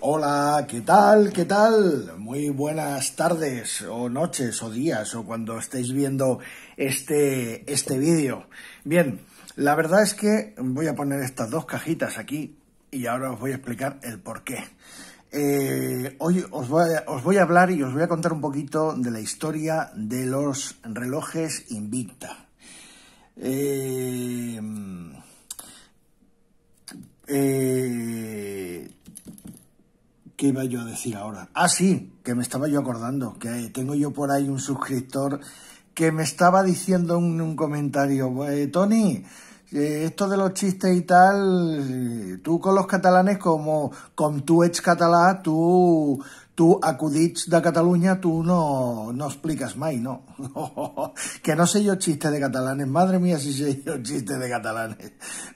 Hola, ¿qué tal? ¿Qué tal? Muy buenas tardes o noches o días o cuando estéis viendo este, este vídeo. Bien, la verdad es que voy a poner estas dos cajitas aquí y ahora os voy a explicar el por qué. Eh, hoy os voy, a, os voy a hablar y os voy a contar un poquito de la historia de los relojes Invicta. Eh, eh, ¿Qué iba yo a decir ahora? Ah, sí, que me estaba yo acordando, que tengo yo por ahí un suscriptor que me estaba diciendo un, un comentario, eh, Tony, eh, esto de los chistes y tal, eh, tú con los catalanes como con tu ex catalá, tú Tú, acudits de Cataluña tú no, no explicas más, no. Que no sé yo chiste de catalanes. Madre mía, si sé yo chiste de catalanes.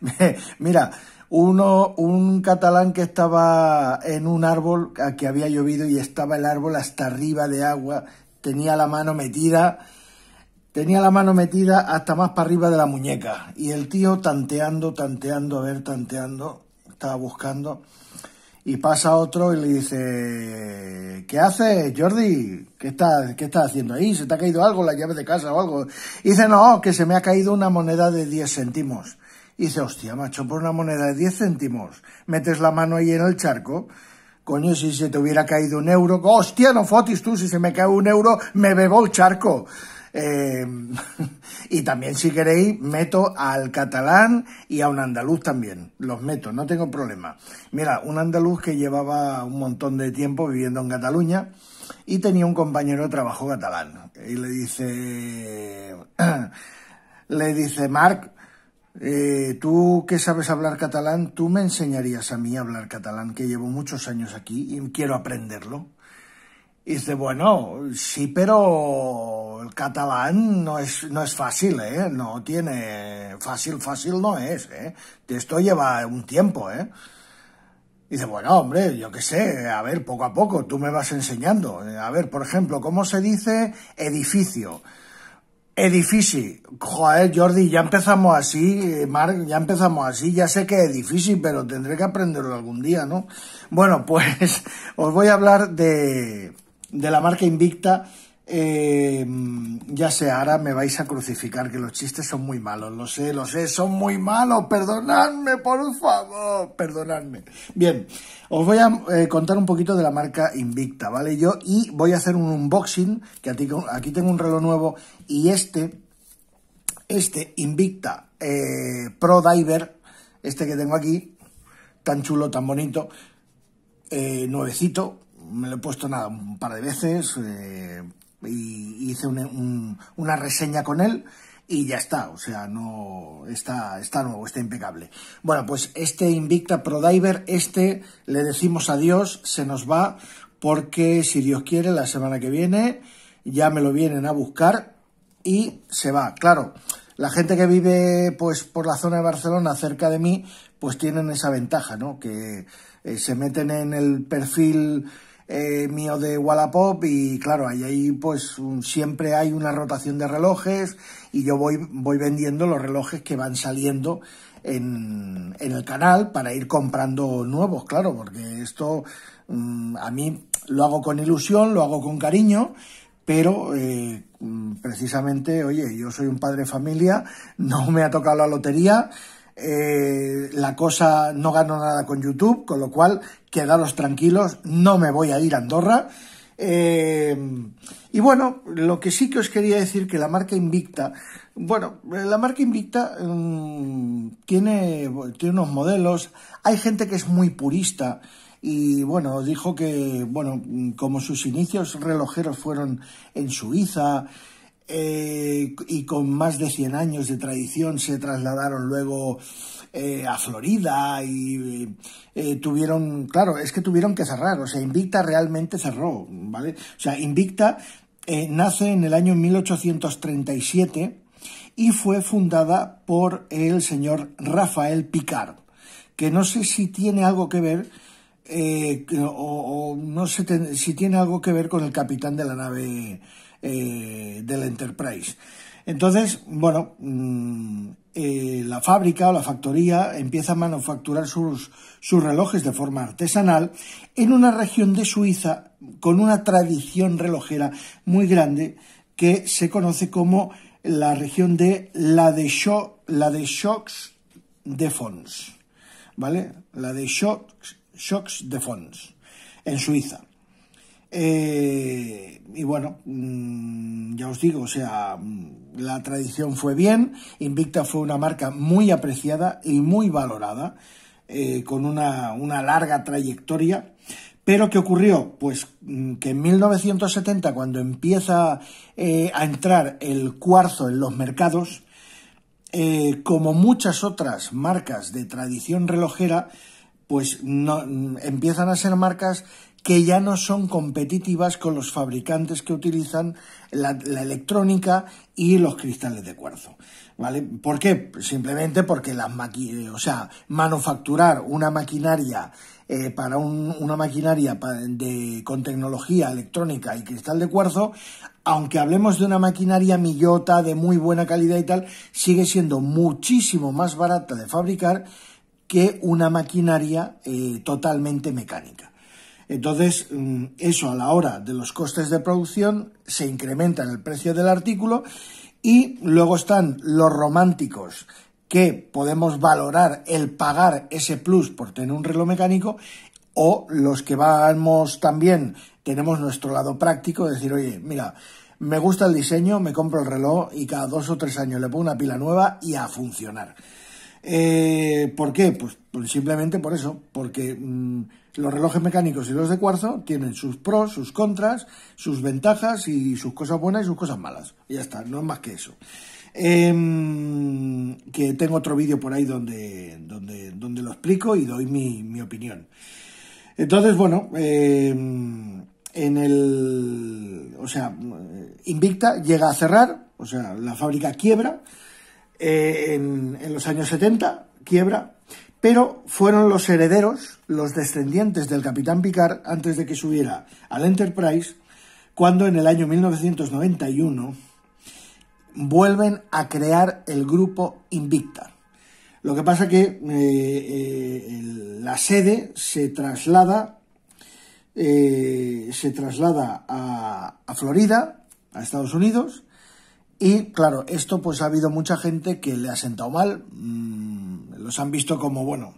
Mira, uno, un catalán que estaba en un árbol que había llovido y estaba el árbol hasta arriba de agua, tenía la mano metida, tenía la mano metida hasta más para arriba de la muñeca. Y el tío tanteando, tanteando, a ver, tanteando, estaba buscando y pasa otro y le dice, ¿qué hace Jordi? ¿Qué estás, ¿Qué haciendo ahí? ¿Se te ha caído algo, la llave de casa o algo? Y dice, no, que se me ha caído una moneda de 10 céntimos. Y dice, hostia, macho, por una moneda de 10 céntimos, metes la mano ahí en el charco. Coño, si se te hubiera caído un euro, hostia, no fotis tú, si se me cae un euro, me bebo el charco. Em, y también, si queréis, meto al catalán y a un andaluz también. Los meto, no tengo problema. Mira, un andaluz que llevaba un montón de tiempo viviendo en Cataluña y tenía un compañero de trabajo catalán. Y le dice, le dice, Marc, eh, tú que sabes hablar catalán, tú me enseñarías a mí a hablar catalán, que llevo muchos años aquí y quiero aprenderlo dice, bueno, sí, pero el catalán no es, no es fácil, ¿eh? No tiene... Fácil, fácil no es, ¿eh? Esto lleva un tiempo, ¿eh? dice, bueno, hombre, yo qué sé, a ver, poco a poco, tú me vas enseñando. A ver, por ejemplo, ¿cómo se dice edificio? Edifici. Joder, Jordi, ya empezamos así, eh, Marc, ya empezamos así, ya sé que es difícil pero tendré que aprenderlo algún día, ¿no? Bueno, pues os voy a hablar de de la marca Invicta. Eh, ya sé, ahora me vais a crucificar, que los chistes son muy malos, lo sé, lo sé, son muy malos, perdonadme, por favor, perdonadme. Bien, os voy a eh, contar un poquito de la marca Invicta, ¿vale? Yo, y voy a hacer un unboxing, que aquí, tengo un reloj nuevo, y este, este Invicta eh, Pro Diver, este que tengo aquí, tan chulo, tan bonito, nuevecito, me lo he puesto nada, un par de veces eh, y hice una reseña con él y ya está, o sea, no está, está nuevo, está impecable. Bueno, pues este Invicta Pro Diver, este le decimos adiós, se nos va, porque si Dios quiere, la semana que viene ya me lo vienen a buscar y se va. Claro, la gente que vive pues por la zona de Barcelona, cerca de mí, pues tienen esa ventaja, ¿no? Que eh, se meten en el perfil eh, mío de Wallapop y claro, ahí, pues siempre hay una rotación de relojes y yo voy, voy vendiendo los relojes que van saliendo en, el canal para ir comprando nuevos, claro, porque esto mm, a mí lo hago con ilusión, lo hago con cariño, pero eh, mm, precisamente, oye, yo soy un padre de familia, no me ha tocado la lotería, la cosa no gano nada con YouTube, con lo cual quedaros tranquilos, no me voy a ir a Andorra. Eh, y bueno, lo que sí que os quería decir que la marca Invicta, bueno, la marca Invicta mm, tiene, tiene unos modelos, hay gente que es muy purista y bueno, dijo que, bueno, como sus inicios relojeros fueron en Suiza, eh, y con más de 100 años de tradición se trasladaron luego eh, a Florida y eh, tuvieron, claro, es que tuvieron que cerrar, o sea, Invicta realmente cerró, ¿vale? O sea, Invicta nace en el año 1837 y fue fundada por el señor Rafael Picard, que no sé si tiene algo que ver o, no sé si tiene algo que ver con el capitán de la nave eh, del Enterprise. Entonces, bueno, mm, eh, la fábrica o la factoría empieza a manufacturar sus, sus relojes de forma artesanal en una región de Suiza con una tradición relojera muy grande que se conoce como la región de la de, Cho, la de de Fons, ¿vale? La de Shox de Fons, en Suiza. Eh, y bueno, mm, ya os digo, o sea, mm, la tradición fue bien, Invicta fue una marca muy apreciada y muy valorada, eh, con una, larga trayectoria. Pero ¿qué ocurrió? Pues mm, que en 1970, cuando empieza eh, a entrar el cuarzo en los mercados, como muchas otras marcas de tradición relojera, pues no, empiezan a ser marcas que ya no son competitivas con los fabricantes que utilizan la, electrónica y los cristales de cuarzo. ¿Por qué? Simplemente porque las o sea, manufacturar una maquinaria eh, para una maquinaria con tecnología electrónica y cristal de cuarzo, aunque hablemos de una maquinaria millota de muy buena calidad y tal, sigue siendo muchísimo más barata de fabricar que una maquinaria eh, totalmente mecánica. Entonces, mm, eso a la hora de los costes de producción se incrementa en el precio del artículo y luego están los románticos que podemos valorar el pagar ese plus por tener un reloj mecánico o los que vamos también tenemos nuestro lado práctico, de decir, oye, mira, me gusta el diseño, me compro el reloj y cada dos o tres años le pongo una pila nueva y a funcionar. Eh, ¿Por qué? Pues, pues, simplemente por eso, porque mm, los relojes mecánicos y los de cuarzo tienen sus pros, sus contras, sus ventajas y sus cosas buenas y sus cosas malas. Y ya está, no es más que eso. Em, que tengo otro vídeo por ahí donde, donde, donde lo explico y doy mi, opinión. Entonces, bueno, em, en el. O sea, Invicta llega a cerrar, o sea, la fábrica quiebra eh, en, en los años 70, quiebra, pero fueron los herederos, los descendientes del capitán Picard antes de que subiera al Enterprise, cuando en el año 1991 vuelven a crear el grupo Invicta. Lo que pasa que eh, eh, la sede se traslada, eh, se traslada a Florida, a Estados Unidos, y claro, esto pues ha habido mucha gente que le ha sentado mal, mm, los han visto como, bueno,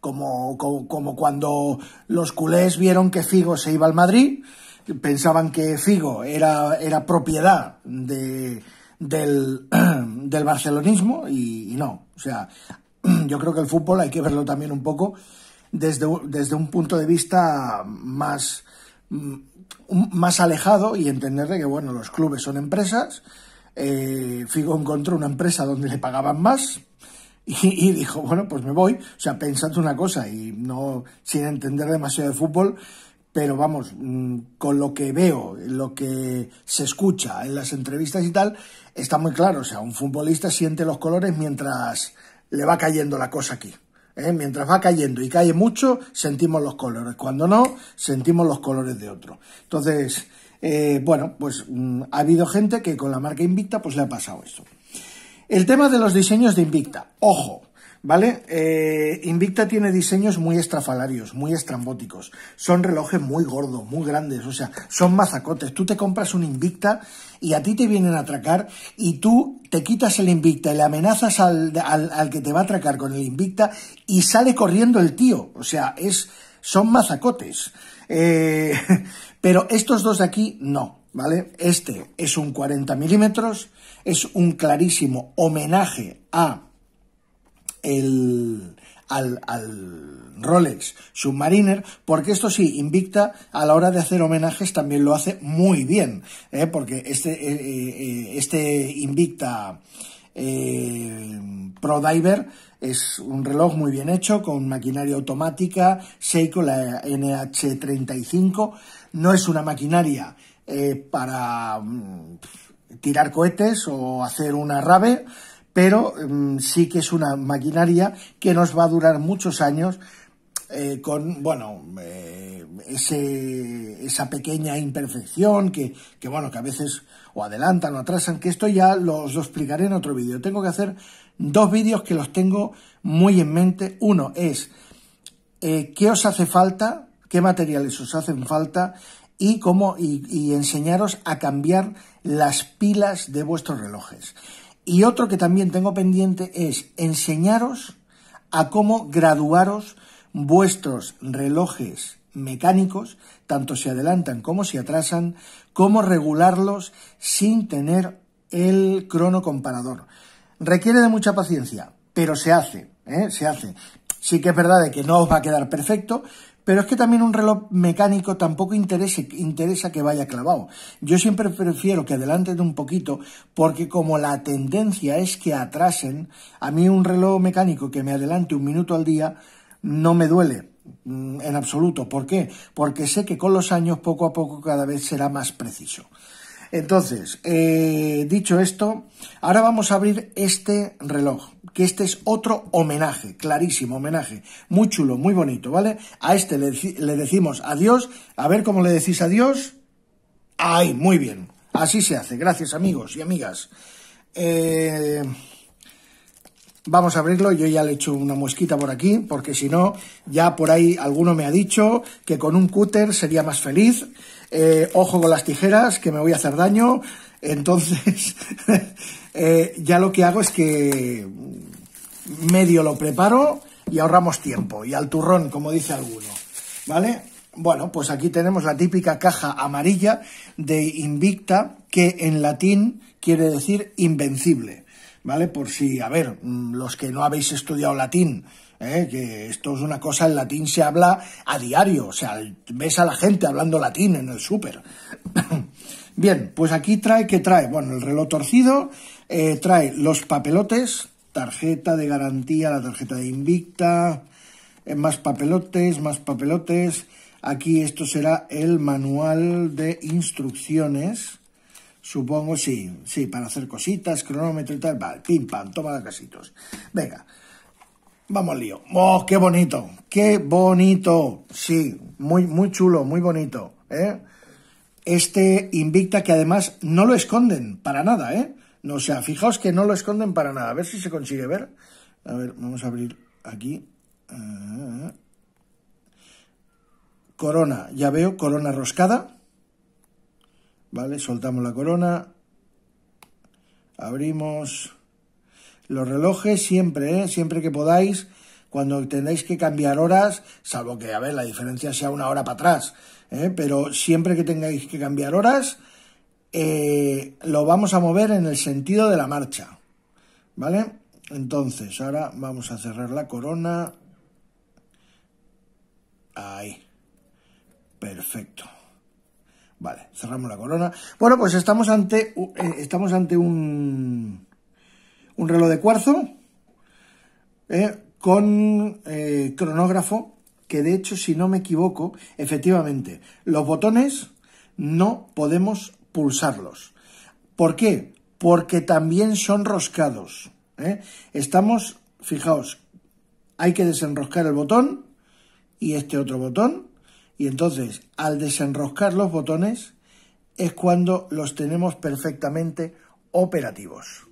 como, como, cuando los culés vieron que Figo se iba al Madrid, pensaban que Figo era, era propiedad del, barcelonismo y, no. O sea, yo creo que el fútbol hay que verlo también un poco desde, un punto de vista más, mm, más alejado y entender que, bueno, los clubes son empresas eh, Figo encontró una empresa donde le pagaban más y, dijo, bueno, pues me voy. O sea, pensando una cosa y no sin entender demasiado de fútbol, pero vamos, mm, con lo que veo, lo que se escucha en las entrevistas y tal, está muy claro. O sea, un futbolista siente los colores mientras le va cayendo la cosa aquí. ¿eh? Mientras va cayendo y cae mucho, sentimos los colores. Cuando no, sentimos los colores de otro. Entonces, eh, bueno, pues mm, ha habido gente que con la marca Invicta pues le ha pasado esto El tema de los diseños de Invicta, ojo, ¿vale? Eh, Invicta tiene diseños muy estrafalarios, muy estrambóticos. Son relojes muy gordos, muy grandes, o sea, son mazacotes. Tú te compras un Invicta y a ti te vienen a atracar y tú te quitas el Invicta y le amenazas al, que te va a atracar con el Invicta y sale corriendo el tío. O sea, es, son mazacotes. Eh, Pero estos dos de aquí no, ¿vale? Este es un 40 milímetros, es un clarísimo homenaje a al, al, Rolex Submariner, porque esto sí, Invicta a la hora de hacer homenajes también lo hace muy bien, ¿eh? porque este, eh, eh, este Invicta Pro Diver es un reloj muy bien hecho, con maquinaria automática, Seiko, la NH35. No es una maquinaria eh, para mm, tirar cohetes o hacer una rave, pero mm, sí que es una maquinaria que nos va a durar muchos años eh, con, bueno, eh, ese, esa pequeña imperfección que, bueno, que a veces o adelantan o atrasan, que esto ya lo, os lo explicaré en otro vídeo. Tengo que hacer dos vídeos que los tengo muy en mente. Uno es eh, qué os hace falta, qué materiales os hacen falta y cómo enseñaros a cambiar las pilas de vuestros relojes. Y otro que también tengo pendiente es enseñaros a cómo graduaros vuestros relojes mecánicos, tanto si adelantan como si atrasan, cómo regularlos sin tener el crono comparador. Requiere de mucha paciencia, pero se hace, ¿eh? se hace. Sí que es verdad de que no os va a quedar perfecto, pero es que también un reloj mecánico tampoco interesa que vaya clavado. Yo siempre prefiero que adelanten un poquito, porque como la tendencia es que atrasen, a mí un reloj mecánico que me adelante un minuto al día no me duele mm, en absoluto. ¿Por qué? Porque sé que con los años poco a poco cada vez será más preciso. Entonces, eh, dicho esto, ahora vamos a abrir este reloj, que este es otro homenaje, clarísimo homenaje, muy chulo, muy bonito, ¿vale? A este le, decimos adiós, a ver cómo le decís adiós. Ahí, muy bien, así se hace, gracias amigos y amigas. Eh, vamos a abrirlo, yo ya le he hecho una mosquita por aquí, porque si no, ya por ahí alguno me ha dicho que con un cúter sería más feliz. Eh, ojo con las tijeras, que me voy a hacer daño. Entonces, eh, ya lo que hago es que medio lo preparo y ahorramos tiempo. Y al turrón, como dice alguno, ¿vale? Bueno, pues aquí tenemos la típica caja amarilla de Invicta, que en latín quiere decir invencible, ¿vale? Por si, a ver, mm, los que no habéis estudiado latín, ¿eh? que esto es una cosa, en latín se habla a diario, o sea, ves a la gente hablando latín en el súper. Bien, pues aquí trae que trae, bueno, el reloj torcido, eh, trae los papelotes, tarjeta de garantía, la tarjeta de Invicta, eh, más papelotes, más papelotes. Aquí esto será el manual de instrucciones, supongo, sí, sí, para hacer cositas, cronómetro y tal, Va, pim pam, toma casitos. Venga, Vamos al lío. ¡Oh, qué bonito! ¡Qué bonito! Sí, muy, muy chulo, muy bonito. ¿eh? Este Invicta que además no lo esconden para nada, ¿eh? No, o sea, fijaos que no lo esconden para nada. A ver si se consigue ver. A ver, vamos a abrir aquí. Ah. Corona, ya veo, corona roscada. Vale, soltamos la corona. Abrimos los relojes siempre, ¿eh? siempre que podáis, cuando tengáis que cambiar horas, salvo que, a ver, la diferencia sea una hora para atrás, ¿eh? pero siempre que tengáis que cambiar horas, eh, lo vamos a mover en el sentido de la marcha, ¿vale? Entonces, ahora vamos a cerrar la corona. Ahí. Perfecto. Vale, cerramos la corona. Bueno, pues estamos ante, estamos ante un un reloj de cuarzo eh, con eh, cronógrafo, que de hecho, si no me equivoco, efectivamente, los botones no podemos pulsarlos. ¿Por qué? Porque también son roscados. Eh. Estamos, fijaos, hay que desenroscar el botón y este otro botón. Y entonces, al desenroscar los botones, es cuando los tenemos perfectamente operativos.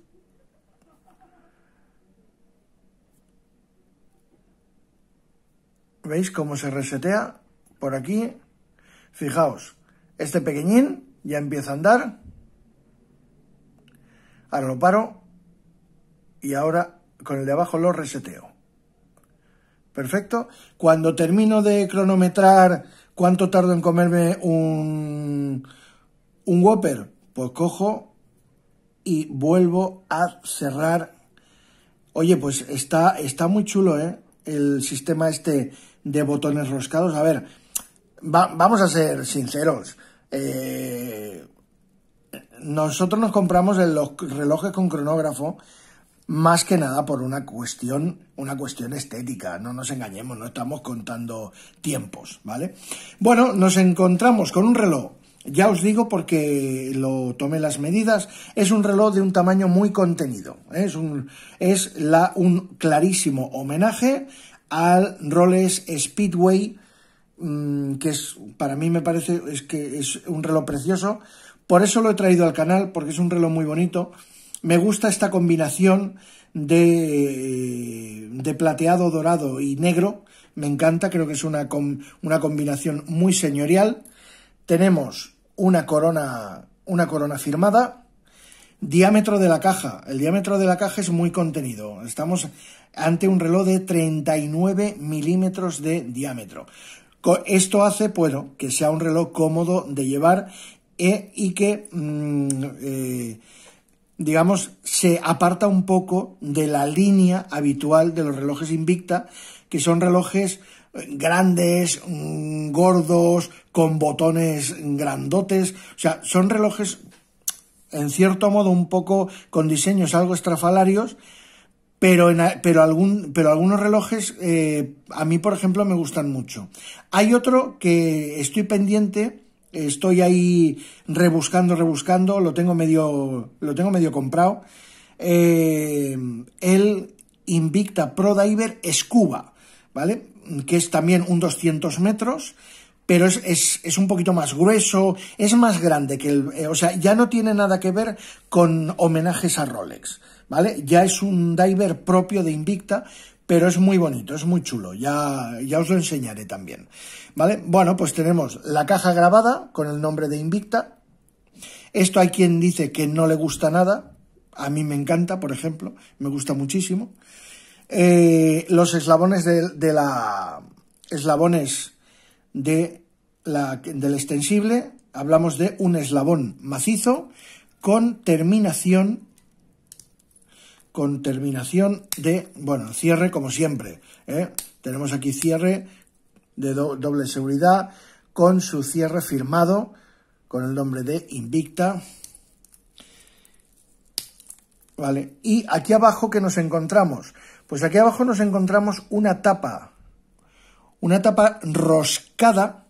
¿Veis cómo se resetea? Por aquí. Fijaos, este pequeñín ya empieza a andar. Ahora lo paro. Y ahora con el de abajo lo reseteo. Perfecto. Cuando termino de cronometrar cuánto tardo en comerme un, un Whopper, pues cojo y vuelvo a cerrar. Oye, pues está, está muy chulo, ¿eh? El sistema este de botones roscados. A ver, vamos a ser sinceros. Eh, nosotros nos compramos el, los relojes con cronógrafo más que nada por una cuestión, una cuestión estética, no nos engañemos, no estamos contando tiempos, ¿vale? Bueno, nos encontramos con un reloj, ya os digo porque lo tomé las medidas, es un reloj de un tamaño muy contenido, ¿eh? es, un, es la, un clarísimo homenaje al Rolex Speedway, mm, que es para mí me parece es que es un reloj precioso. Por eso lo he traído al canal, porque es un reloj muy bonito. Me gusta esta combinación de, plateado, dorado y negro. Me encanta, creo que es una, una combinación muy señorial. Tenemos una corona, una corona firmada Diámetro de la caja. El diámetro de la caja es muy contenido. Estamos ante un reloj de 39 milímetros de diámetro. Esto hace, bueno, que sea un reloj cómodo de llevar eh, y que, mm, eh, digamos, se aparta un poco de la línea habitual de los relojes Invicta, que son relojes eh, grandes, mm, gordos, con botones grandotes. O sea, son relojes en cierto modo un poco con diseños algo estrafalarios, pero, pero, algún, pero algunos relojes eh, a mí, por ejemplo, me gustan mucho. Hay otro que estoy pendiente, estoy ahí rebuscando, rebuscando, lo tengo medio, lo tengo medio comprado, eh, el Invicta Pro Diver Scuba, ¿vale? Que es también un 200 metros, pero es, es, un poquito más grueso, es más grande que el... Eh, o sea, ya no tiene nada que ver con homenajes a Rolex, ¿vale? Ya es un diver propio de Invicta, pero es muy bonito, es muy chulo, ya, ya os lo enseñaré también, ¿vale? Bueno, pues tenemos la caja grabada con el nombre de Invicta. Esto hay quien dice que no le gusta nada, a mí me encanta, por ejemplo, me gusta muchísimo. Eh, los eslabones de la... eslabones de la, del extensible hablamos de un eslabón macizo con terminación con terminación de, bueno, cierre como siempre. ¿eh? Tenemos aquí cierre de doble seguridad con su cierre firmado con el nombre de Invicta. Vale, y aquí abajo que nos encontramos, pues aquí abajo nos encontramos una tapa una tapa roscada,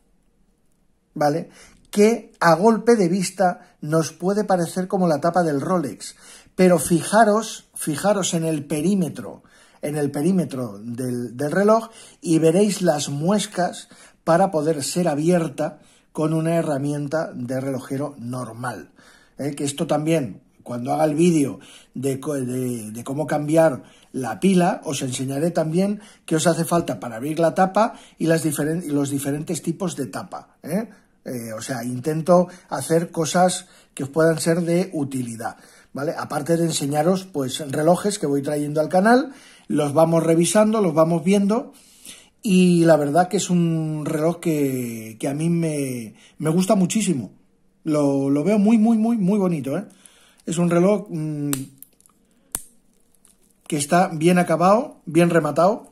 ¿vale? Que a golpe de vista nos puede parecer como la tapa del Rolex, pero fijaros, fijaros en el perímetro, en el perímetro del, reloj y veréis las muescas para poder ser abierta con una herramienta de relojero normal. ¿eh? que esto también cuando haga el vídeo de, cómo cambiar la pila, os enseñaré también qué os hace falta para abrir la tapa y las los diferentes tipos de tapa. ¿eh? Eh, o sea, intento hacer cosas que os puedan ser de utilidad. ¿Vale? Aparte de enseñaros, pues, relojes que voy trayendo al canal, los vamos revisando, los vamos viendo. Y la verdad que es un reloj que, a mí me, gusta muchísimo. Lo, veo muy, muy, muy, muy bonito, ¿eh? Es un reloj mm, que está bien acabado, bien rematado.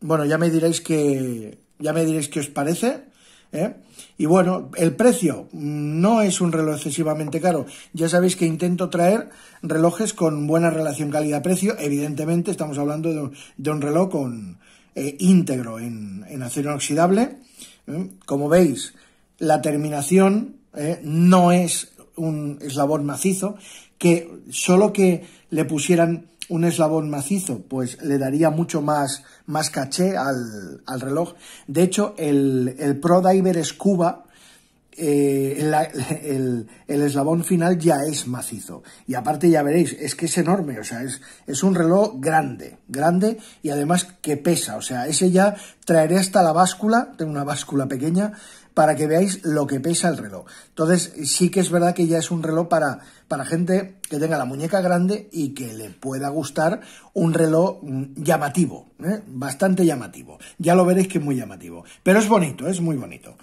Bueno, ya me diréis que ya me diréis qué os parece. ¿eh? Y bueno, el precio mm, no es un reloj excesivamente caro. Ya sabéis que intento traer relojes con buena relación calidad-precio. Evidentemente, estamos hablando de, un reloj con, eh, íntegro en, en acero inoxidable. ¿eh? Como veis, la terminación eh, no es un eslabón macizo, que solo que le pusieran un eslabón macizo, pues le daría mucho más, más caché al, al reloj. De hecho, el, el Pro Diver Scuba, eh, el, el, eslabón final ya es macizo. Y aparte ya veréis, es que es enorme, o sea, es, es un reloj grande, grande y además que pesa, o sea, ese ya traeré hasta la báscula, tengo una báscula pequeña, para que veáis lo que pesa el reloj. Entonces, sí que es verdad que ya es un reloj para, para gente que tenga la muñeca grande y que le pueda gustar un reloj mm, llamativo, ¿eh? bastante llamativo. Ya lo veréis que es muy llamativo, pero es bonito, es muy bonito.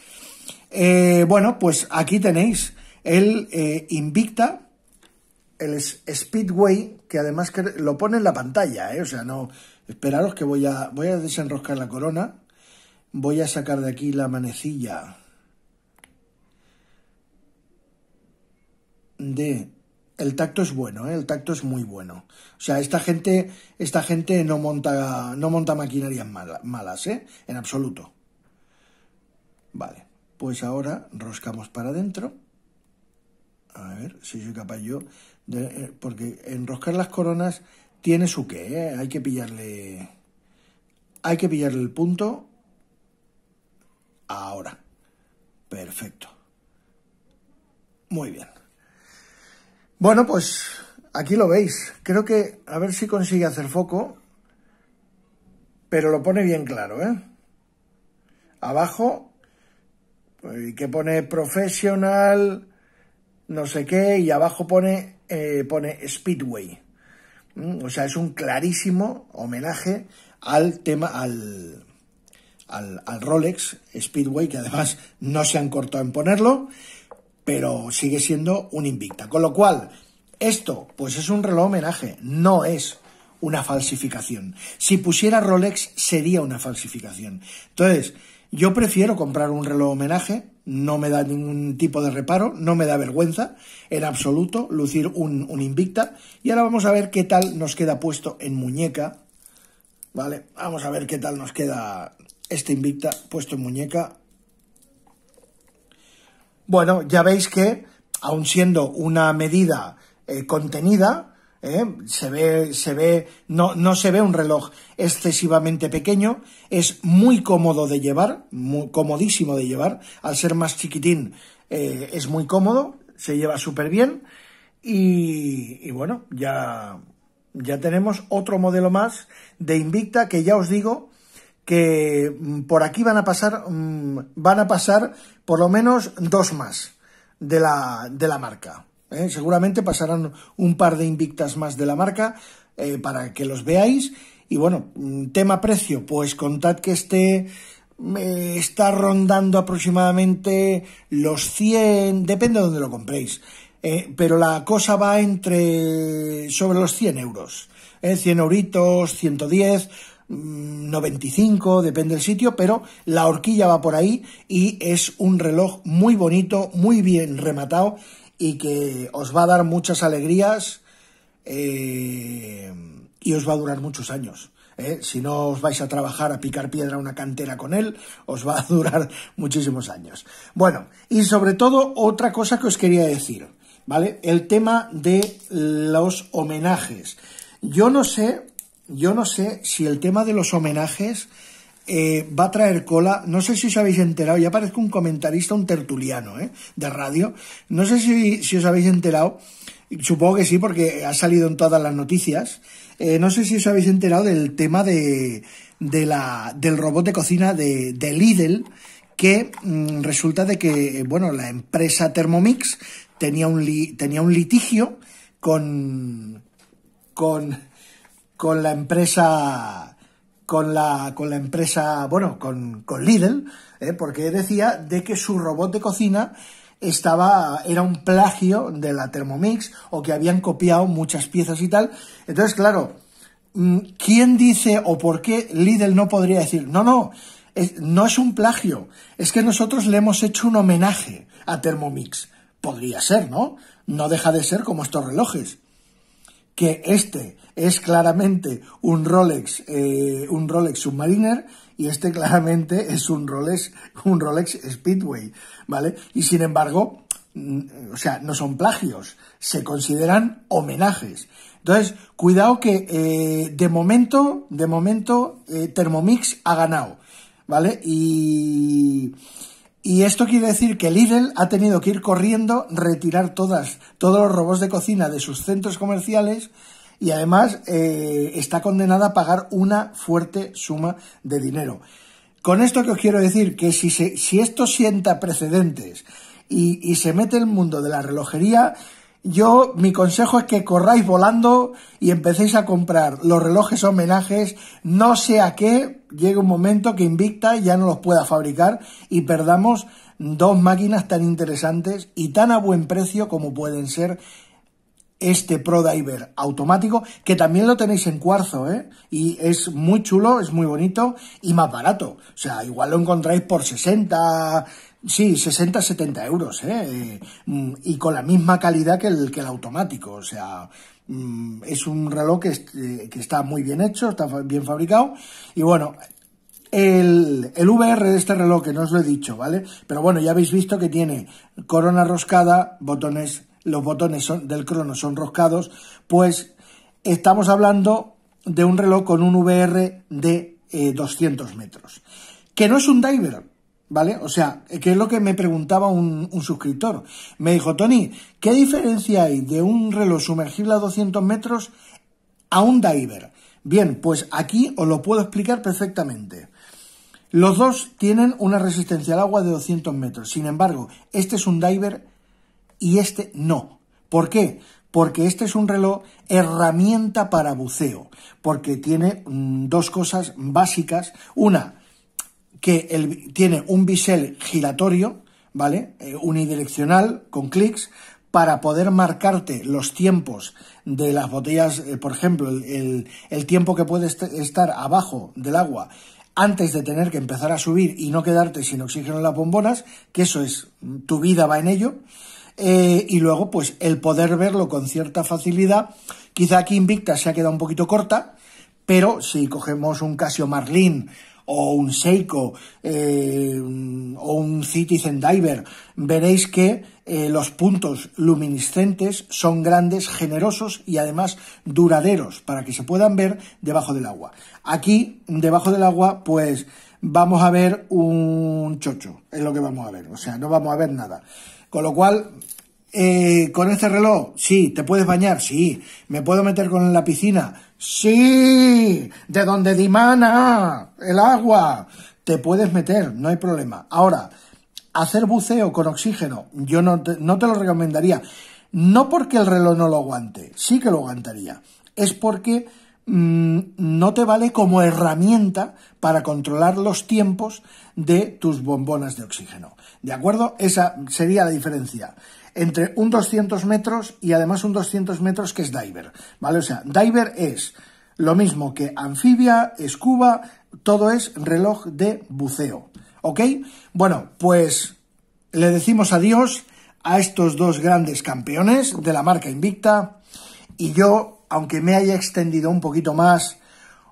Eh, bueno, pues aquí tenéis el eh, Invicta, el Speedway, que además lo pone en la pantalla, o sea, no, esperaros que voy a, voy a desenroscar la corona Voy a sacar de aquí la manecilla de el tacto es bueno, ¿eh? el tacto es muy bueno. O sea, esta gente, esta gente no monta, no monta maquinarias malas, ¿eh? En absoluto. Vale, pues ahora roscamos para adentro. A ver si soy capaz yo. Eh, porque enroscar las coronas tiene su qué, ¿eh? Hay que pillarle. Hay que pillarle el punto Ahora. Perfecto. Muy bien. Bueno, pues aquí lo veis. Creo que a ver si consigue hacer foco. Pero lo pone bien claro, ¿eh? Abajo, pues, que pone profesional, no sé qué, y abajo pone, eh, pone Speedway. Mm, o sea, es un clarísimo homenaje al tema, al, al, Rolex Speedway, que además no se han cortado en ponerlo, pero sigue siendo un Invicta. Con lo cual, esto pues es un reloj homenaje, no es una falsificación. Si pusiera Rolex sería una falsificación. Entonces, yo prefiero comprar un reloj homenaje, no me da ningún tipo de reparo, no me da vergüenza en absoluto lucir un, un Invicta. Y ahora vamos a ver qué tal nos queda puesto en muñeca. Vale, vamos a ver qué tal nos queda este Invicta puesto en muñeca. Bueno, ya veis que, aun siendo una medida eh, contenida, eh, se ve, se ve, no, se ve un reloj excesivamente pequeño, es muy cómodo de llevar, muy comodísimo de llevar, al ser más chiquitín eh, es muy cómodo, se lleva súper bien y, y, bueno, ya, ya tenemos otro modelo más de Invicta que ya os digo, que mm, por aquí van a pasar, mm, van a pasar por lo menos dos más de la, de la marca. ¿eh? Seguramente pasarán un par de invictas más de la marca eh, para que los veáis. Y bueno, mm, tema precio, pues contad que este está rondando aproximadamente los 100, depende de dónde lo compréis. Eh, pero la cosa va entre sobre los 100 euros, 100 euritos, 110, 95, mm, depende del sitio, pero la horquilla va por ahí y es un reloj muy bonito, muy bien rematado y que os va a dar muchas alegrías eh, y os va a durar muchos años. ¿eh? Si no os vais a trabajar a picar piedra una cantera con él, os va a durar muchísimos años. Bueno, y sobre todo otra cosa que os quería decir, ¿vale? El tema de los homenajes. Yo no sé yo no sé si el tema de los homenajes eh, va a traer cola. No sé si os habéis enterado, ya parezco un comentarista, un tertuliano eh, de radio. No sé si, os habéis enterado, supongo que sí, porque ha salido en todas las noticias. Eh, no sé si os habéis enterado del tema de, de la, del robot de cocina de, Lidl, que mm, resulta de que, bueno, la empresa Thermomix tenía un, tenía un litigio con... con con la empresa, con la, con la empresa, bueno, con, con Lidl, eh, porque decía de que su robot de cocina estaba, era un plagio de la Thermomix o que habían copiado muchas piezas y tal. Entonces, claro, mm, ¿quién dice o por qué Lidl no podría decir, no, no, no es un plagio, es que nosotros le hemos hecho un homenaje a Thermomix? Podría ser, ¿no? No deja de ser como estos relojes que este es claramente un Rolex, eh, un Rolex Submariner y este claramente es un Rolex, un Rolex Speedway, ¿vale? Y sin embargo, mm, o sea, no son plagios, se consideran homenajes. Entonces, cuidado que eh, de momento, de momento, eh, Thermomix ha ganado, ¿vale? Y y esto quiere decir que Lidl ha tenido que ir corriendo, retirar todas, todos los robots de cocina de sus centros comerciales y además eh, está condenada a pagar una fuerte suma de dinero. Con esto que os quiero decir, que si, si esto sienta precedentes y, y, se mete el mundo de la relojería, yo, mi consejo es que corráis volando y empecéis a comprar los relojes homenajes, no sé a qué, llegue un momento que Invicta ya no los pueda fabricar y perdamos dos máquinas tan interesantes y tan a buen precio como pueden ser este Pro Diver automático, que también lo tenéis en cuarzo, ¿eh? Y es muy chulo, es muy bonito y más barato. O sea, igual lo encontráis por 60, Sí, 60-70 euros, ¿eh? Mm, y con la misma calidad que el, que el automático, o sea, mm, es un reloj que, que está muy bien hecho, está bien fabricado, y bueno, el, el, VR de este reloj, que no os lo he dicho, ¿vale? Pero bueno, ya habéis visto que tiene corona roscada, botones, los botones son, del crono son roscados, pues estamos hablando de un reloj con un VR de 200 eh, metros. Que no es un diver, ¿Vale? O sea, que es lo que me preguntaba un, un, suscriptor. Me dijo, Tony, ¿qué diferencia hay de un reloj sumergible a 200 metros a un diver? Bien, pues aquí os lo puedo explicar perfectamente. Los dos tienen una resistencia al agua de 200 metros. Sin embargo, este es un diver y este no. ¿Por qué? Porque este es un reloj herramienta para buceo, porque tiene mm, dos cosas básicas. Una, que tiene un bisel giratorio, ¿vale? Eh, unidireccional, con clics, para poder marcarte los tiempos de las botellas, eh, por ejemplo, el, tiempo que puedes estar abajo del agua antes de tener que empezar a subir y no quedarte sin oxígeno en las bombonas, que eso es, tu vida va en ello. Eh, y luego, pues, el poder verlo con cierta facilidad. Quizá aquí Invicta se ha quedado un poquito corta, pero si cogemos un Casio Marlin o un Seiko eh, o un Citizen Diver, veréis que eh, los puntos luminiscentes son grandes, generosos y además duraderos para que se puedan ver debajo del agua. Aquí, debajo del agua, pues vamos a ver un chocho, es lo que vamos a ver, o sea, no vamos a ver nada. Con lo cual, eh, ¿Con este reloj? Sí. ¿Te puedes bañar? Sí. ¿Me puedo meter con la piscina? Sí. ¿De donde dimana? El agua. Te puedes meter, no hay problema. Ahora, hacer buceo con oxígeno, yo no te, no te lo recomendaría. No porque el reloj no lo aguante, sí que lo aguantaría. Es porque mm, no te vale como herramienta para controlar los tiempos de tus bombonas de oxígeno. ¿De acuerdo? Esa sería la diferencia entre un 200 metros y además un 200 metros que es diver, ¿vale? O sea, diver es lo mismo que anfibia, escuba, todo es reloj de buceo, ¿ok? Bueno, pues le decimos adiós a estos dos grandes campeones de la marca Invicta y yo, aunque me haya extendido un poquito más,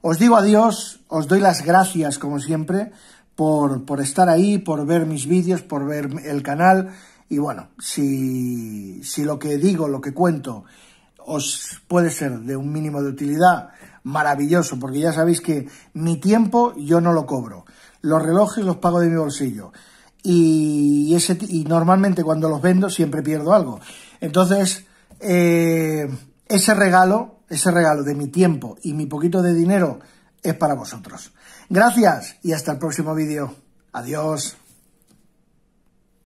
os digo adiós, os doy las gracias como siempre por, por estar ahí, por ver mis vídeos, por ver el canal, y bueno, si, lo que digo, lo que cuento, os puede ser de un mínimo de utilidad, maravilloso, porque ya sabéis que mi tiempo yo no lo cobro. Los relojes los pago de mi bolsillo. Y, ese, y normalmente cuando los vendo siempre pierdo algo. Entonces, eh, ese regalo, ese regalo de mi tiempo y mi poquito de dinero es para vosotros. Gracias y hasta el próximo vídeo. Adiós.